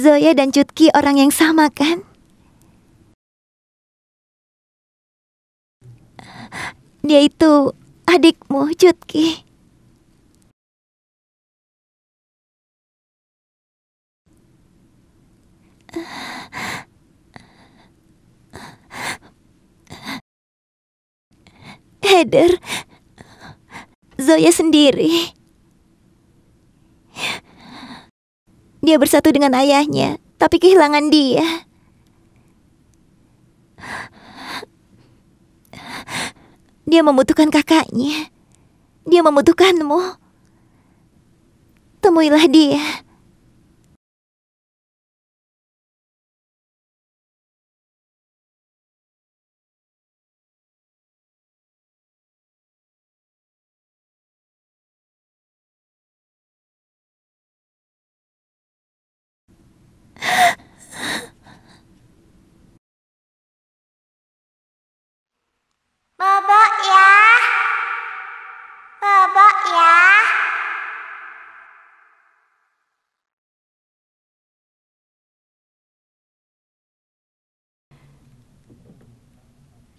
Zoya dan Cutki orang yang sama kan? Dia itu adikmu, Cutki. Heather, Zoya sendiri. Dia bersatu dengan ayahnya, tapi kehilangan dia. Dia membutuhkan kakaknya. Dia membutuhkanmu. Temuilah dia.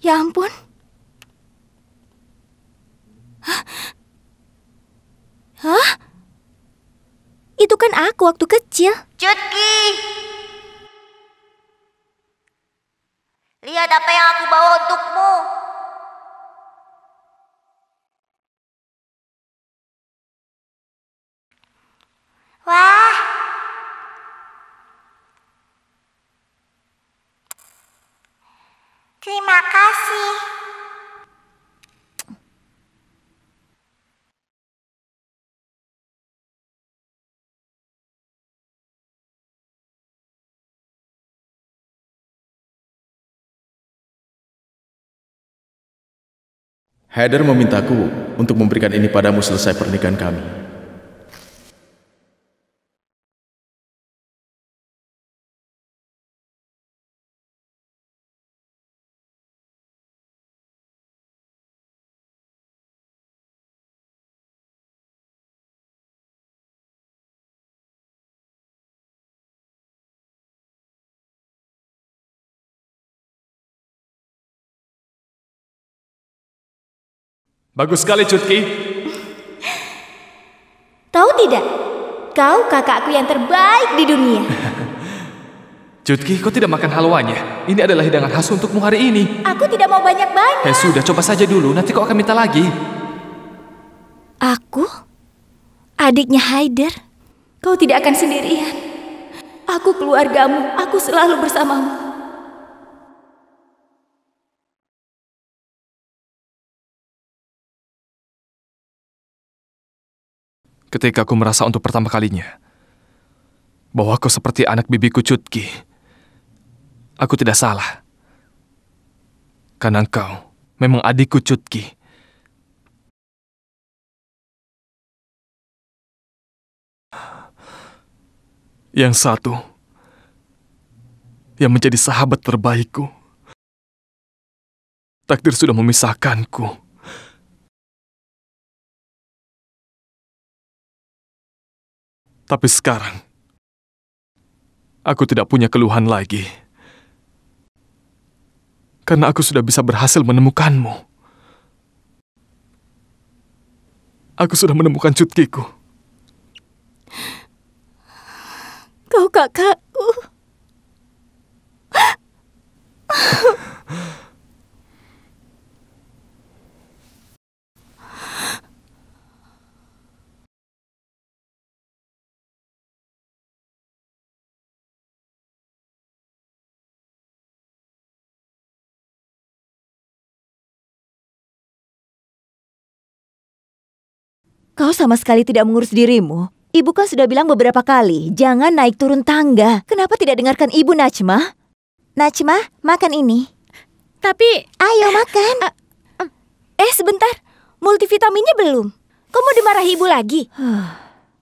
Ya ampun. Hah? Hah? Itu kan aku waktu kecil. Cutki! Lihat apa yang aku bawa untukmu. Wah, Heather memintaku untuk memberikan ini padamu selesai pernikahan kami. Bagus sekali, Cutki. Tahu tidak, kau kakakku yang terbaik di dunia. Cutki, kau tidak makan haluannya. Ini adalah hidangan khas untukmu hari ini. Aku tidak mau banyak-banyak. Eh, sudah, coba saja dulu. Nanti kau akan minta lagi. Aku? Adiknya Haider? Kau tidak akan sendirian. Aku keluargamu. Aku selalu bersamamu. ketika aku merasa untuk pertama kalinya bahwa aku seperti anak bibiku Cutki. Aku tidak salah. Karena engkau memang adikku Cutki. Yang satu yang menjadi sahabat terbaikku. Takdir sudah memisahkanku. Tapi sekarang, aku tidak punya keluhan lagi. Karena aku sudah bisa berhasil menemukanmu. Aku sudah menemukan cutkiku. Kau kakakku. Kau sama sekali tidak mengurus dirimu. Ibu kan sudah bilang beberapa kali, jangan naik turun tangga. Kenapa tidak dengarkan ibu, Najma? Najma, makan ini. Tapi... Ayo makan. Uh, uh, eh, sebentar. Multivitaminnya belum. Kau mau dimarahi ibu lagi?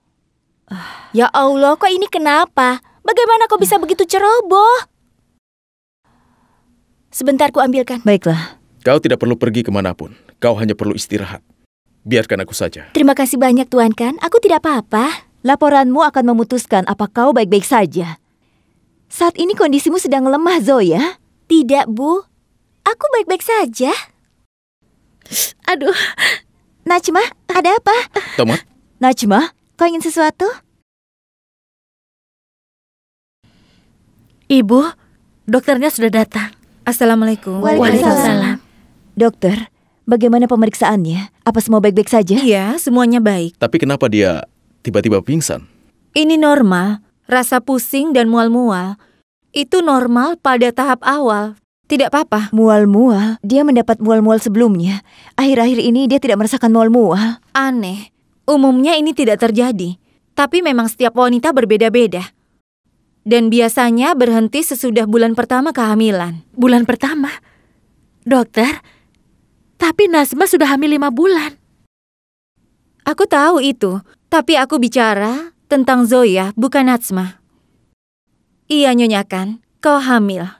ya Allah, kok ini kenapa? Bagaimana kau bisa begitu ceroboh? Sebentar ku ambilkan. Baiklah. Kau tidak perlu pergi kemanapun. Kau hanya perlu istirahat. Biarkan aku saja. Terima kasih banyak, Tuan Kan. Aku tidak apa-apa. Laporanmu akan memutuskan apa kau baik-baik saja. Saat ini kondisimu sedang lemah, Zoya. Tidak, Bu. Aku baik-baik saja. Aduh. Najma, ada apa? Tomat? Najma, kau ingin sesuatu? Ibu, dokternya sudah datang. Assalamualaikum. Waalaikumsalam. Waalaikumsalam. Dokter, Bagaimana pemeriksaannya? Apa semua baik-baik saja? Iya, semuanya baik. Tapi kenapa dia tiba-tiba pingsan? Ini normal. Rasa pusing dan mual-mual. Itu normal pada tahap awal. Tidak apa-apa. Mual-mual? Dia mendapat mual-mual sebelumnya. Akhir-akhir ini dia tidak merasakan mual-mual. Aneh. Umumnya ini tidak terjadi. Tapi memang setiap wanita berbeda-beda. Dan biasanya berhenti sesudah bulan pertama kehamilan. Bulan pertama? Dokter, tapi Nasma sudah hamil lima bulan. Aku tahu itu, tapi aku bicara tentang Zoya, bukan Natsma. Iya, Nyonya kan, kau hamil.